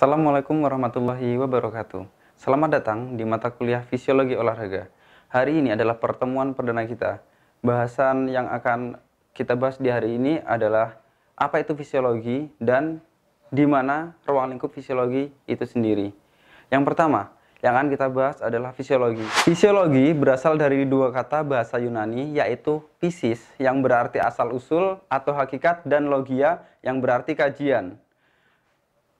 Assalamualaikum warahmatullahi wabarakatuh. Selamat datang di mata kuliah Fisiologi Olahraga. Hari ini adalah pertemuan perdana kita. Bahasan yang akan kita bahas di hari ini adalah apa itu fisiologi dan di mana ruang lingkup fisiologi itu sendiri. Yang pertama, yang akan kita bahas adalah fisiologi. Fisiologi berasal dari dua kata bahasa Yunani yaitu physis yang berarti asal usul atau hakikat dan logia yang berarti kajian.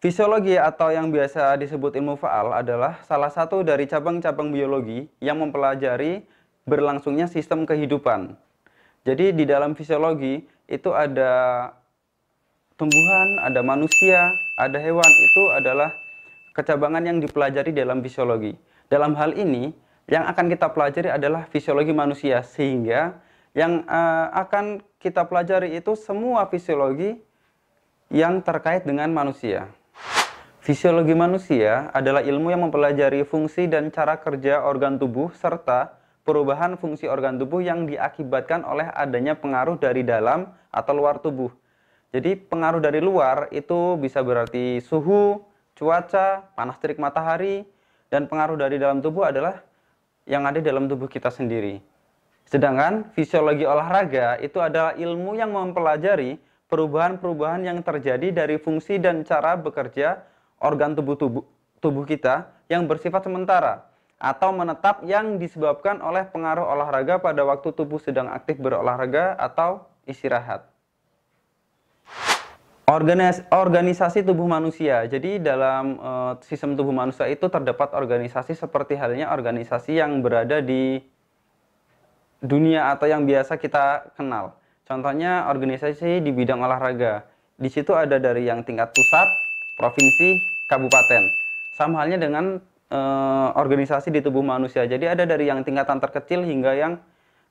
Fisiologi atau yang biasa disebut ilmu faal adalah salah satu dari cabang-cabang biologi yang mempelajari berlangsungnya sistem kehidupan. Jadi di dalam fisiologi itu ada tumbuhan, ada manusia, ada hewan. Itu adalah kecabangan yang dipelajari dalam fisiologi. Dalam hal ini yang akan kita pelajari adalah fisiologi manusia sehingga yang uh, akan kita pelajari itu semua fisiologi yang terkait dengan manusia. Fisiologi manusia adalah ilmu yang mempelajari fungsi dan cara kerja organ tubuh serta perubahan fungsi organ tubuh yang diakibatkan oleh adanya pengaruh dari dalam atau luar tubuh. Jadi pengaruh dari luar itu bisa berarti suhu, cuaca, panas terik matahari, dan pengaruh dari dalam tubuh adalah yang ada dalam tubuh kita sendiri. Sedangkan fisiologi olahraga itu adalah ilmu yang mempelajari perubahan-perubahan yang terjadi dari fungsi dan cara bekerja organ tubuh tubuh tubuh kita yang bersifat sementara atau menetap yang disebabkan oleh pengaruh olahraga pada waktu tubuh sedang aktif berolahraga atau istirahat. Organis organisasi tubuh manusia. Jadi dalam e, sistem tubuh manusia itu terdapat organisasi seperti halnya organisasi yang berada di dunia atau yang biasa kita kenal. Contohnya organisasi di bidang olahraga. Di situ ada dari yang tingkat pusat provinsi, kabupaten. Sama halnya dengan e, organisasi di tubuh manusia. Jadi ada dari yang tingkatan terkecil hingga yang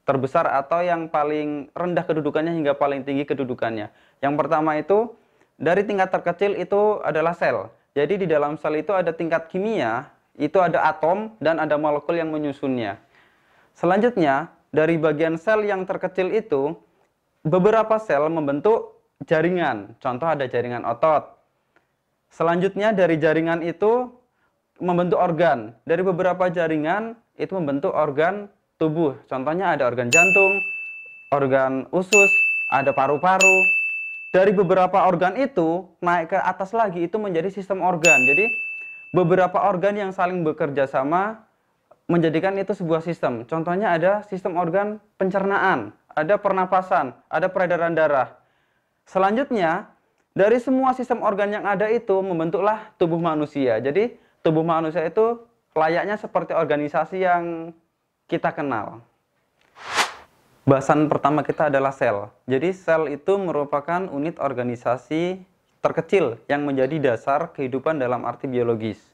terbesar atau yang paling rendah kedudukannya hingga paling tinggi kedudukannya. Yang pertama itu dari tingkat terkecil itu adalah sel. Jadi di dalam sel itu ada tingkat kimia, itu ada atom dan ada molekul yang menyusunnya. Selanjutnya, dari bagian sel yang terkecil itu, beberapa sel membentuk jaringan. Contoh ada jaringan otot, Selanjutnya dari jaringan itu membentuk organ. Dari beberapa jaringan itu membentuk organ tubuh. Contohnya ada organ jantung, organ usus, ada paru-paru. Dari beberapa organ itu naik ke atas lagi itu menjadi sistem organ. Jadi beberapa organ yang saling bekerja sama menjadikan itu sebuah sistem. Contohnya ada sistem organ pencernaan, ada pernapasan, ada peredaran darah. Selanjutnya dari semua sistem organ yang ada itu membentuklah tubuh manusia. Jadi tubuh manusia itu layaknya seperti organisasi yang kita kenal. Bahasan pertama kita adalah sel. Jadi sel itu merupakan unit organisasi terkecil yang menjadi dasar kehidupan dalam arti biologis.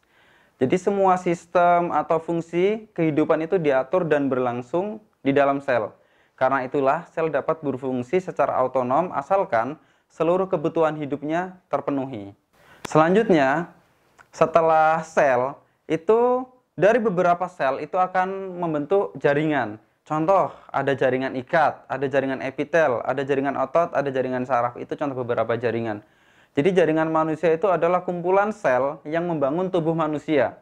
Jadi semua sistem atau fungsi kehidupan itu diatur dan berlangsung di dalam sel. Karena itulah sel dapat berfungsi secara otonom asalkan seluruh kebutuhan hidupnya terpenuhi. Selanjutnya, setelah sel itu dari beberapa sel itu akan membentuk jaringan. Contoh, ada jaringan ikat, ada jaringan epitel, ada jaringan otot, ada jaringan saraf. Itu contoh beberapa jaringan. Jadi jaringan manusia itu adalah kumpulan sel yang membangun tubuh manusia.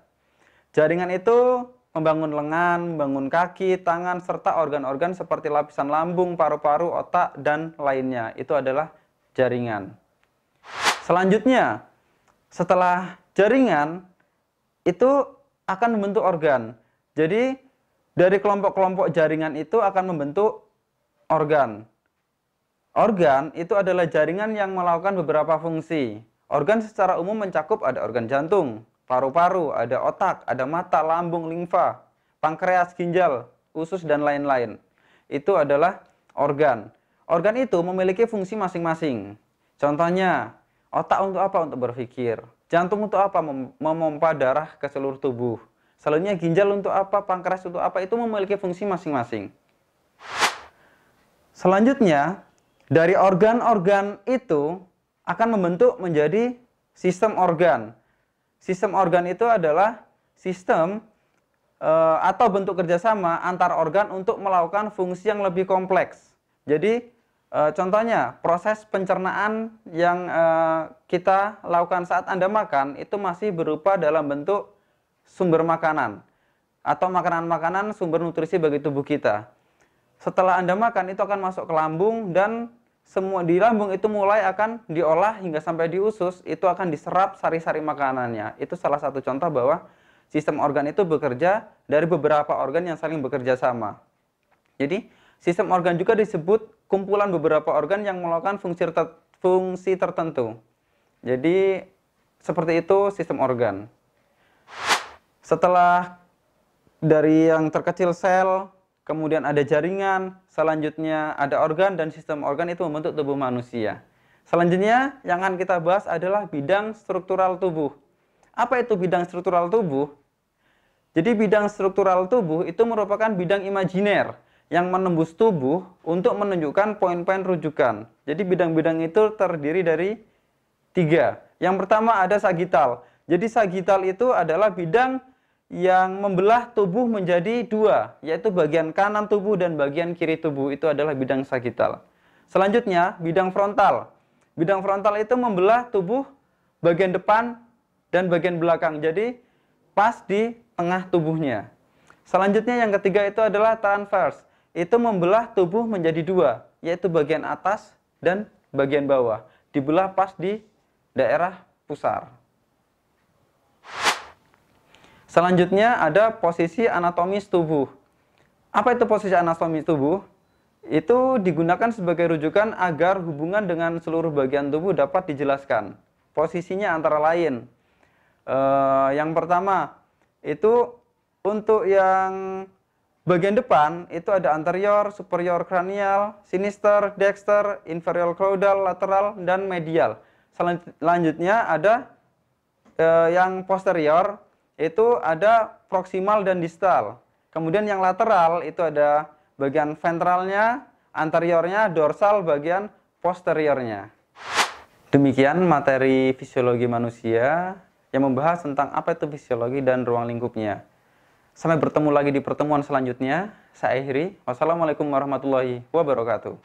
Jaringan itu membangun lengan, membangun kaki, tangan, serta organ-organ seperti lapisan lambung, paru-paru, otak, dan lainnya. Itu adalah jaringan. Selanjutnya, setelah jaringan itu akan membentuk organ. Jadi dari kelompok-kelompok jaringan itu akan membentuk organ. Organ itu adalah jaringan yang melakukan beberapa fungsi. Organ secara umum mencakup ada organ jantung, paru-paru, ada otak, ada mata, lambung, limfa, pankreas, ginjal, usus, dan lain-lain. Itu adalah organ. Organ itu memiliki fungsi masing-masing. Contohnya, otak untuk apa? Untuk berpikir. Jantung untuk apa? Mem memompa darah ke seluruh tubuh. Selanjutnya ginjal untuk apa? Pankreas untuk apa? Itu memiliki fungsi masing-masing. Selanjutnya, dari organ-organ itu akan membentuk menjadi sistem organ. Sistem organ itu adalah sistem e, atau bentuk kerjasama antar organ untuk melakukan fungsi yang lebih kompleks. Jadi Eh, contohnya, proses pencernaan yang e, kita lakukan saat Anda makan itu masih berupa dalam bentuk sumber makanan atau makanan-makanan sumber nutrisi bagi tubuh kita. Setelah Anda makan itu akan masuk ke lambung dan semua di lambung itu mulai akan diolah hingga sampai di usus itu akan diserap sari-sari makanannya. Itu salah satu contoh bahwa sistem organ itu bekerja dari beberapa organ yang saling bekerja sama. Jadi, sistem organ juga disebut kumpulan beberapa organ yang melakukan fungsi, ter fungsi tertentu. Jadi seperti itu sistem organ. Setelah dari yang terkecil sel, kemudian ada jaringan, selanjutnya ada organ dan sistem organ itu membentuk tubuh manusia. Selanjutnya yang akan kita bahas adalah bidang struktural tubuh. Apa itu bidang struktural tubuh? Jadi bidang struktural tubuh itu merupakan bidang imajiner yang menembus tubuh untuk menunjukkan poin-poin rujukan. Jadi bidang-bidang itu terdiri dari tiga. Yang pertama ada sagital. Jadi sagital itu adalah bidang yang membelah tubuh menjadi dua, yaitu bagian kanan tubuh dan bagian kiri tubuh itu adalah bidang sagital. Selanjutnya bidang frontal. Bidang frontal itu membelah tubuh bagian depan dan bagian belakang. Jadi pas di tengah tubuhnya. Selanjutnya yang ketiga itu adalah transverse itu membelah tubuh menjadi dua, yaitu bagian atas dan bagian bawah. Dibelah pas di daerah pusar. Selanjutnya ada posisi anatomis tubuh. Apa itu posisi anatomi tubuh? Itu digunakan sebagai rujukan agar hubungan dengan seluruh bagian tubuh dapat dijelaskan. Posisinya antara lain. Uh, yang pertama, itu untuk yang Bagian depan itu ada anterior, superior cranial, sinister, dexter, inferior caudal, lateral, dan medial. Selanjutnya ada eh, yang posterior itu ada proximal dan distal. Kemudian yang lateral itu ada bagian ventralnya, anteriornya, dorsal, bagian posteriornya. Demikian materi fisiologi manusia yang membahas tentang apa itu fisiologi dan ruang lingkupnya. Sampai bertemu lagi di pertemuan selanjutnya. Saya akhiri. Wassalamualaikum warahmatullahi wabarakatuh.